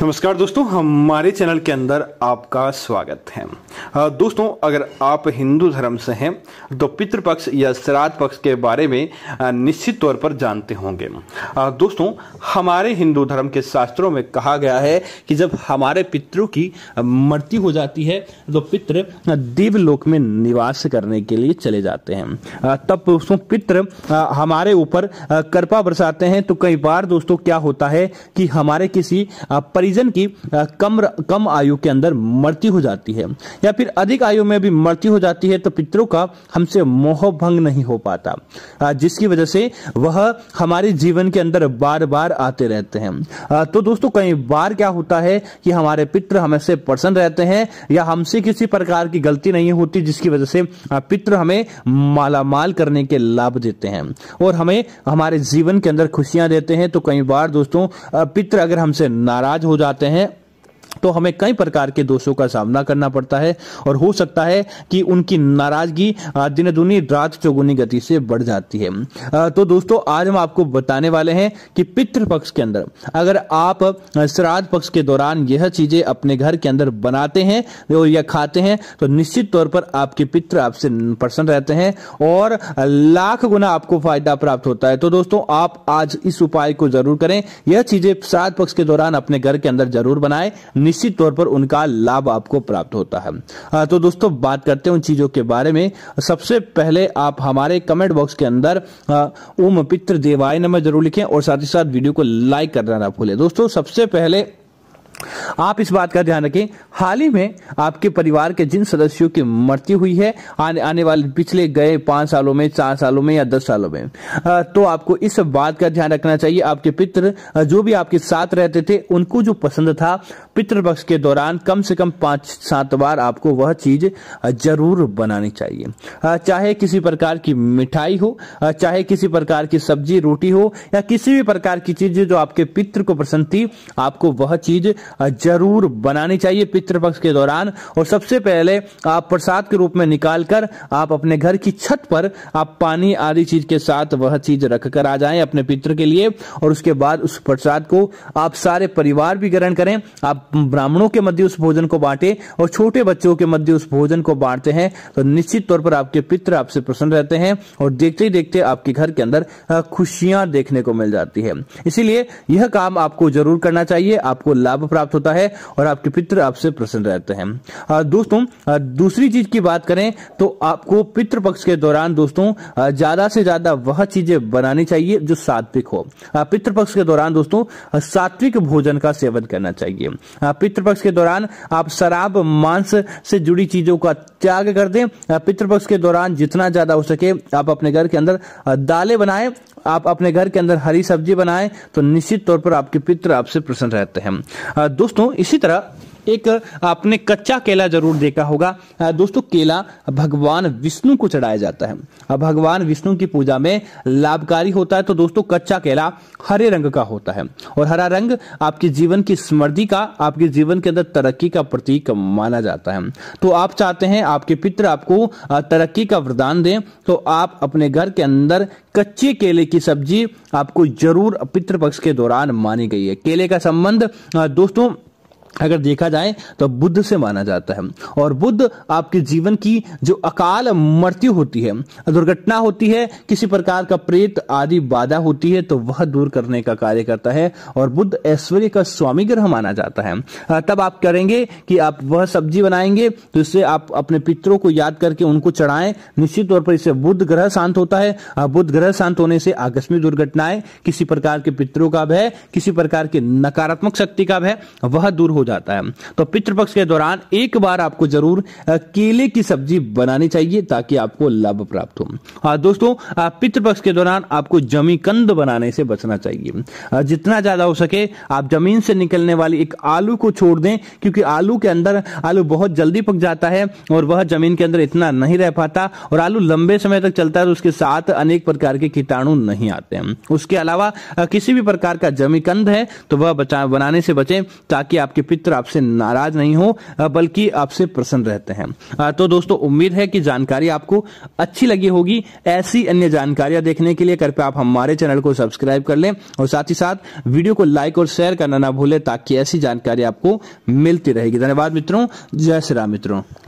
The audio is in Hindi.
नमस्कार दोस्तों हमारे चैनल के अंदर आपका स्वागत है दोस्तों अगर आप हिंदू धर्म से हैं तो पितृपक्ष या श्राद्ध पक्ष के बारे में निश्चित तौर पर जानते होंगे दोस्तों हमारे हिंदू धर्म के शास्त्रों में कहा गया है कि जब हमारे पितरों की मृत्यु हो जाती है तो पितृ देवलोक में निवास करने के लिए चले जाते हैं तब दोस्तों पितृ हमारे ऊपर कृपा बरसाते हैं तो कई बार दोस्तों क्या होता है कि हमारे किसी परि मरीजन की कम कम आयु के अंदर मृत्यु हो जाती है या फिर अधिक आयु में भी मृत्यु हो जाती है तो पितरों का हमसे मोह भंग नहीं हो पाता जिसकी वजह से वह हमारे जीवन के अंदर बार बार आते रहते हैं तो दोस्तों कई बार क्या होता है कि हमारे पित्र हमसे प्रसन्न रहते हैं या हमसे किसी प्रकार की गलती नहीं होती जिसकी वजह से पित्र हमें मालामाल करने के लाभ देते हैं और हमें हमारे जीवन के अंदर खुशियां देते हैं तो कई बार दोस्तों पित्र अगर हमसे नाराज हो जाते हैं तो हमें कई प्रकार के दोषों का सामना करना पड़ता है और हो सकता है कि उनकी नाराजगी दिन दुनी रात चौगुनी गति से बढ़ जाती है तो दोस्तों आज हम आपको बताने वाले हैं कि पितृ पक्ष के अंदर अगर आप श्राद्ध पक्ष के दौरान यह चीजें अपने घर के अंदर बनाते हैं या खाते हैं तो निश्चित तौर पर आपके पित्र आपसे प्रसन्न रहते हैं और लाख गुना आपको फायदा प्राप्त होता है तो दोस्तों आप आज इस उपाय को जरूर करें यह चीजें श्राद्ध पक्ष के दौरान अपने घर के अंदर जरूर बनाए निश्चित तौर पर उनका लाभ आपको प्राप्त होता है तो दोस्तों बात करते हैं उन चीजों के बारे में सबसे पहले आप हमारे कमेंट बॉक्स के अंदर ओम पित्र देवाय नमः जरूर लिखें और साथ ही साथ वीडियो को लाइक करना ना भूलें दोस्तों सबसे पहले आप इस बात का ध्यान रखें हाल ही में आपके परिवार के जिन सदस्यों की मृत्यु हुई है आने, आने वाले पिछले गए पांच सालों में चार सालों में या दस सालों में तो आपको इस बात का ध्यान रखना चाहिए आपके पितर जो भी आपके साथ रहते थे उनको जो पसंद था पितृपक्ष के दौरान कम से कम पांच सात बार आपको वह चीज जरूर बनानी चाहिए चाहे किसी प्रकार की मिठाई हो चाहे किसी प्रकार की सब्जी रोटी हो या किसी भी प्रकार की चीज जो आपके पित्र को पसंद थी आपको वह चीज जरूर बनानी चाहिए पितृ पक्ष के दौरान और सबसे पहले आप प्रसाद के रूप में निकाल कर आप अपने घर की छत पर आप पानी आदि चीज के साथ वह चीज रख कर आ जाए अपने पितृ के लिए और उसके बाद उस प्रसाद को आप सारे परिवार भी ग्रहण करें आप ब्राह्मणों के मध्य उस भोजन को बांटे और छोटे बच्चों के मध्य उस भोजन को बांटते हैं तो निश्चित तौर पर आपके पितृ आपसे प्रसन्न रहते हैं और देखते ही देखते आपके घर के अंदर खुशियां देखने को मिल जाती है इसीलिए यह काम आपको जरूर करना चाहिए आपको लाभ प्राप्त होता है और आपके पितृ आपसे प्रसन्न रहते हैं दोस्तों दूसरी चीज की बात करें तो आपको पितृपक्ष के दौरान दोस्तों ज्यादा से ज्यादा वह चीजें बनानी चाहिए जो सात्विक हो पितृपक्ष के दौरान दोस्तों सात्विक भोजन का सेवन करना चाहिए पितृपक्ष के दौरान आप शराब मांस से जुड़ी चीजों का त्याग कर दें पितृपक्ष के दौरान जितना ज्यादा हो सके आप अपने घर के अंदर दालें बनाएं आप अपने घर के अंदर हरी सब्जी बनाएं तो निश्चित तौर पर आपके पितृ आपसे प्रसन्न रहते हैं दोस्तों इसी तरह एक आपने कच्चा केला जरूर देखा होगा दोस्तों केला भगवान विष्णु को चढ़ाया जाता है भगवान विष्णु की पूजा में लाभकारी होता है तो दोस्तों कच्चा केला हरे रंग का होता है और हरा रंग आपके जीवन की समृद्धि का आपके जीवन के अंदर तरक्की का प्रतीक माना जाता है तो आप चाहते हैं आपके पित्र आपको तरक्की का वरदान दें तो आप अपने घर के अंदर कच्चे केले की सब्जी आपको जरूर पितृपक्ष के दौरान मानी गई है केले का संबंध दोस्तों अगर देखा जाए तो बुद्ध से माना जाता है और बुद्ध आपके जीवन की जो अकाल मृत्यु होती है दुर्घटना होती है किसी प्रकार का प्रेत आदि बाधा होती है तो वह दूर करने का कार्य करता है और बुद्ध ऐश्वर्य का स्वामी ग्रह माना जाता है तब आप करेंगे कि आप वह सब्जी बनाएंगे तो इससे आप अपने पितरों को याद करके उनको चढ़ाएं निश्चित तौर पर इससे बुद्ध ग्रह शांत होता है बुद्ध ग्रह शांत होने से आकस्मिक दुर्घटनाएं किसी प्रकार के पितरों का भय किसी प्रकार के नकारात्मक शक्ति का भय वह दूर हो जाता है तो पितृपक्ष के दौरान एक बार आपको जरूर केले की सब्जी बनानी चाहिए ताकि आपको लाभ प्राप्त हो और दोस्तों पितृपक्ष के दौरान आपको जमी कंद बनाने से बचना चाहिए जितना ज्यादा हो सके आप जमीन से निकलने वाली एक आलू को छोड़ दें क्योंकि आलू के अंदर आलू बहुत जल्दी पक जाता है और वह जमीन के अंदर इतना नहीं रह पाता और आलू लंबे समय तक चलता है तो उसके साथ अनेक प्रकार के कीटाणु नहीं आते हैं उसके अलावा किसी भी प्रकार का जमीकंद है तो वह बनाने से बचें ताकि आपके पितर आपसे नाराज नहीं हो बल्कि आपसे प्रसन्न रहते हैं तो दोस्तों उम्मीद है कि जानकारी आपको अच्छी लगी होगी ऐसी अन्य जानकारियां देखने के लिए कृपया आप हमारे चैनल को सब्सक्राइब कर लें और साथ ही साथ वीडियो को लाइक और शेयर करना ना भूलें ताकि ऐसी जानकारी आपको मिलती रहेगी धन्यवाद मित्रों जय श्री राम मित्रों